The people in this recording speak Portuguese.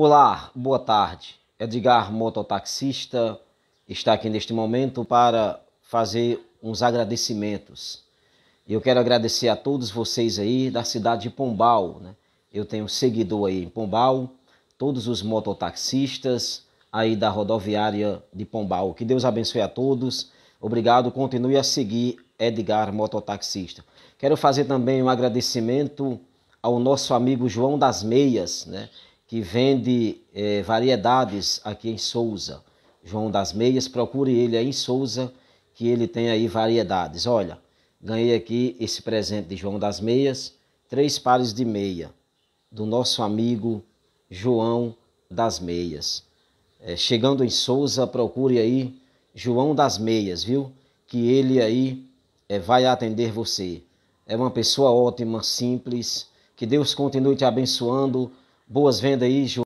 Olá, boa tarde. Edgar Mototaxista está aqui neste momento para fazer uns agradecimentos. Eu quero agradecer a todos vocês aí da cidade de Pombal. Né? Eu tenho um seguidor aí em Pombal, todos os mototaxistas aí da rodoviária de Pombal. Que Deus abençoe a todos. Obrigado, continue a seguir Edgar Mototaxista. Quero fazer também um agradecimento ao nosso amigo João das Meias, né? que vende é, variedades aqui em Souza. João das Meias, procure ele aí em Souza, que ele tem aí variedades. Olha, ganhei aqui esse presente de João das Meias, três pares de meia, do nosso amigo João das Meias. É, chegando em Souza, procure aí João das Meias, viu? Que ele aí é, vai atender você. É uma pessoa ótima, simples. Que Deus continue te abençoando Boas vendas aí, João.